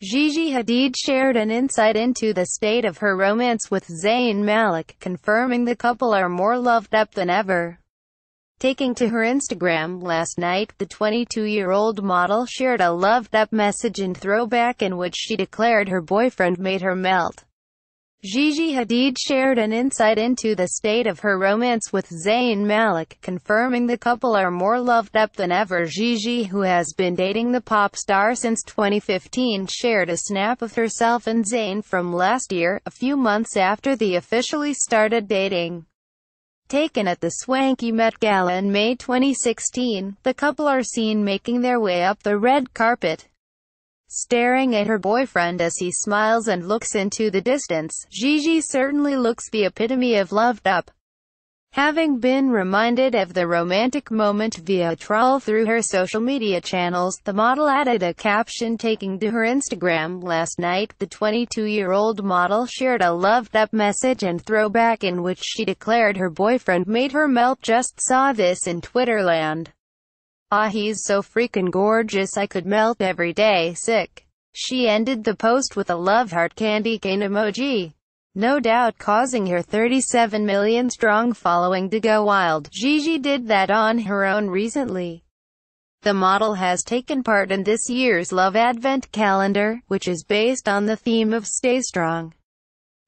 Gigi Hadid shared an insight into the state of her romance with Zayn Malik, confirming the couple are more loved up than ever. Taking to her Instagram last night, the 22-year-old model shared a loved-up message and throwback in which she declared her boyfriend made her melt. Gigi Hadid shared an insight into the state of her romance with Zayn Malik, confirming the couple are more loved up than ever. Gigi, who has been dating the pop star since 2015, shared a snap of herself and Zayn from last year, a few months after they officially started dating. Taken at the swanky Met Gala in May 2016, the couple are seen making their way up the red carpet, Staring at her boyfriend as he smiles and looks into the distance, Gigi certainly looks the epitome of loved up. Having been reminded of the romantic moment via troll through her social media channels, the model added a caption taking to her Instagram last night. The 22-year-old model shared a loved-up message and throwback in which she declared her boyfriend made her melt just saw this in Twitterland. Ah he's so freaking gorgeous I could melt every day, sick. She ended the post with a love heart candy cane emoji. No doubt causing her 37 million strong following to go wild. Gigi did that on her own recently. The model has taken part in this year's Love Advent calendar, which is based on the theme of Stay Strong.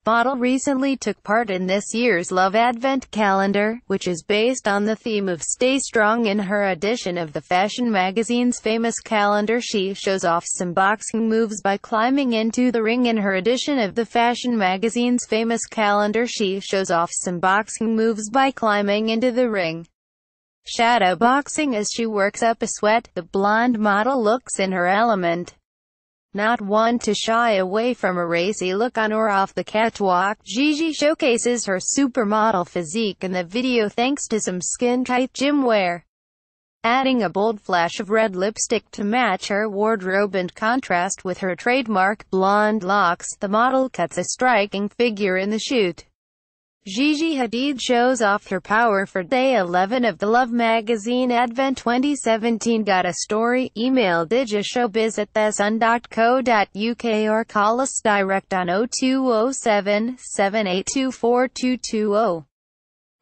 Bottle recently took part in this year's Love Advent calendar, which is based on the theme of Stay Strong in her edition of the fashion magazine's famous calendar she shows off some boxing moves by climbing into the ring in her edition of the fashion magazine's famous calendar she shows off some boxing moves by climbing into the ring. Shadowboxing as she works up a sweat, the blonde model looks in her element. Not one to shy away from a racy look on or off the catwalk, Gigi showcases her supermodel physique in the video thanks to some skin-tight gym wear. Adding a bold flash of red lipstick to match her wardrobe and contrast with her trademark blonde locks, the model cuts a striking figure in the shoot. Gigi Hadid shows off her power for day 11 of the Love magazine Advent 2017. Got a story? Email digishowbiz at thesun.co.uk or call us direct on 0207 7824220.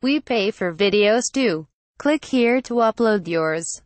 We pay for videos too. Click here to upload yours.